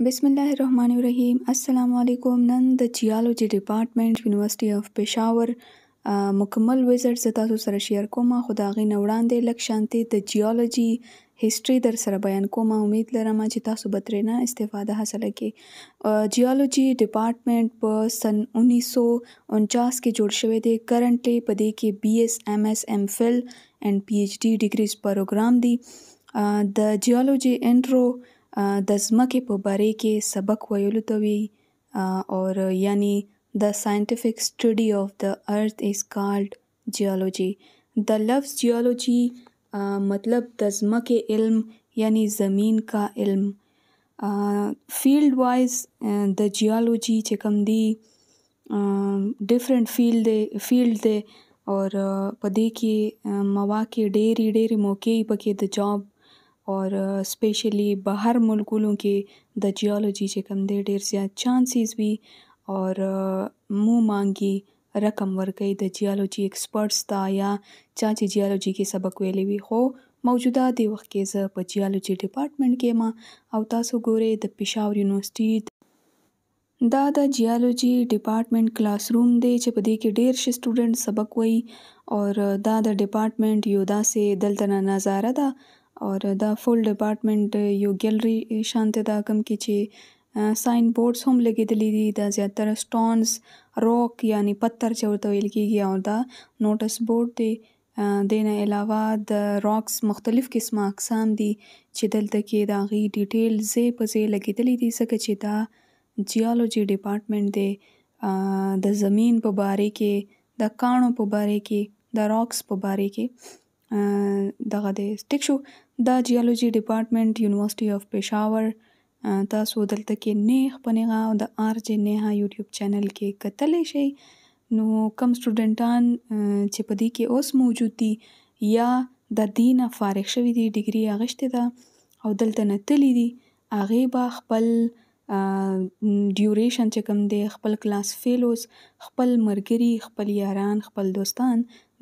بسم الله الرحمن الرحیم السلام علیکم نن د جیولوجي ډپارټمنټ یونیورسيټي اف پېښور مکمل وزټ زتا سره شیر کوم خو دا غي نوړان دي لک شانتي د جیولوجي هیستوري در سره بیان کوم امید لرم چې تاسو به ترې نه استفاده حاصله کړئ جیولوجي ډپارټمنټ په سن 1949 کې جوړ شوی دی کرنټلی په دې کې بی ایس ایم ایس ایم فل اینڈ پی ایچ ډی ډیګریز پروګرام دی د جیولوجي انټرو د ځمکې په باره کې سبق ویلو ته وي اور یعنی the scientific study of the earth is called geology د لفظ geology مطلب د ځمکې علم یعنی زمین کا علم فیلډ وایز د جیولوجي چې کوم دی ډیفرنٹ فیلډ دی فیلډ دی اور په دې کې مواقع ډېری ډېری موقع پکې د جاب اور سپیشلی بهر ملکونو کې د جیولوجي چې کوم دی ډیر زیات چانسز وي اور مو مانګي رقم ورکوي د جیولوجي ایکسپرټس ته یا چا چې جیولوجي کې سبق ویلی وي خو موجوده د وخت کې زه په جیولوجي ډپارټمنټ کې ما او تاسو ګورئ د پېښور یونیورسيټي دا د جیولوجي ډپارټمنټ کلاس روم دی چې په دې کې ډېر شي سټوډنټ سبق وایي او دا د ډپارټمنټ یو داسې دلته نظاره ده او دا فول ډپارټمنټ یو ګیلری شانته دا کم کې چې ساين بورډز هم لګیدلې دي دا زیاتره سټونز راک یعنی پتھر چورته ویل کیږي او دا نوټس بورډ دی دینه علاوه د راکس مختلف قسمه اقسام دي چې دلته کې دا غي ډیټیل زې په زې لګیدلې دي څخه چې دا جیولوجي ډپارټمنټ دی د زمين په باره کې د کانو په باره کې د راکس په باره کې دغه دی ټیک شو دا جیولوجي ډپارټمنټ یونیورسيټي اف پېښور تاسو دلته کې نه خپنغه او د ار جی نه یوټیوب چینل کې کتلی شئ نو کم سټوډنټان چې په دې کې اوس موجود دي یا د دینه فارغ شوی دي ډیګري اغشته ده او دلته نه تللی دي اغه با خپل ډیوریشن چې کوم دی خپل کلاس فیلوز خپل مرګري خپل یاران خپل دوستان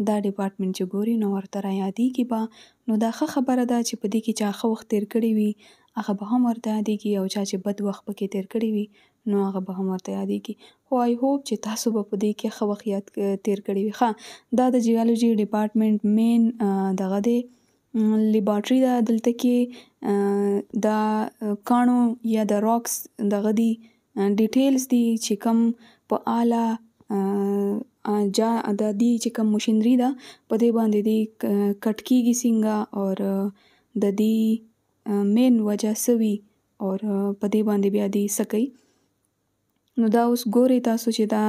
دا ډپارټمنټ چې ګوري نو ورته را یادېږي به نو دا ښه خبره ده چې په دې کې چا ښه وخت تیر کړی وي هغه به هم ورته یادېږي او چا چې بد وخت پکې تیر کړی وي نو هغه به هم ورته یادېږي خو آی هوپ چې تاسو به په دې کې ښه وخت یاد تیر کړی وي ښه دا د جیولوجي ډپارټمنټ مین دغه دی لیبارټري ده دلته کې د کانو یا د راکس دغه دي ډیټیلز دي چې کم په اعلی جا د دې چې کم مشینری ده په دې باندې دي کټ کیږي څنګه اور د دې مین وجه سوي اور په دې باندې بیا دي سکی نو دا اوس ګوري تاسو چې دا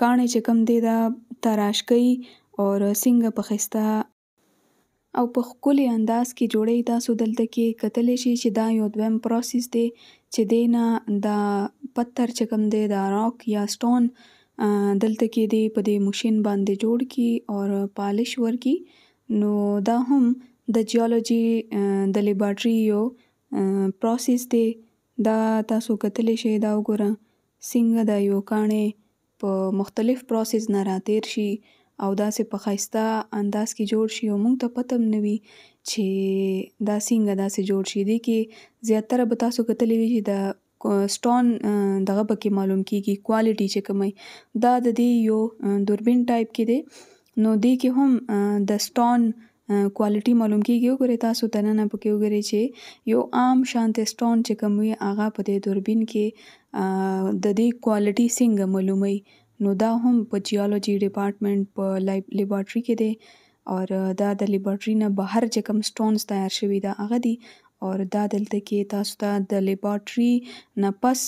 کانې چې کم دی دا تراش کوي اور څنګه په خسته او په ښکلي انداز کې جوړوي تاسو دلته کې کتلی شئ چې دا یو دویم پروسس دی چې دی نه دا پتھر چې کوم دی دا راک یا سټون دلته کې دی په دې مشین باندې جوړ کی اور پالش ورکی نو دا هم د جیولوجي د لیبارټري یو پروسس دی دا تاسو کتلی شئ دا وګوره څنګه دا یو کاڼی په مختلف پروسس نه راتیر شي او داسې په ښایسته انداز کې جوړ شي او موږ ته پته نه وي چې دا څنګه داسې جوړ شي دي کې زیاتره به تاسو کتلی وي چې د سټون دغه پکې معلوم کیږي کوالټي چې کومي دا د دې یو دوربین ټایپ کې دی نو دې کې هم د سټون کوالټي معلوم کیږي وګورئ تاسو تننه پکې وګورئ چې یو عام شانت سټون چې کوم وي هغه په دې دوربین کې د دې کوالټي څنګه معلومي نو دا هم په جیولوجي ډپارټمنټ په لیبارټري کې دی او دا د لیبارټري نه بهر چې کوم سټونز تیار شوي دا هغه دي او دا دلته کې تاسو ته د لیبارټري نه پس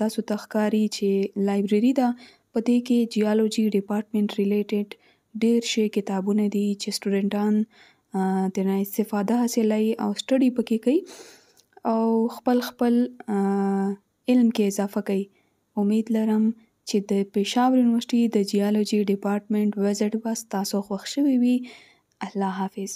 تاسو ته ښکاری چې لایبرري ده په دې کې جیولوجي ډپارټمنټ ریلیټډ ډیر شی کتابونه دي چې سټوډنټان ترنه استفاده حاصلای او سټډي پکې کوي او خپل خپل علم کې اضافه کوي امید لرم چې د پېښور يونيورسټۍ د جيالوجي ډپارټمنټ وزير به ستاسو خوښ شوی وي الله حافظ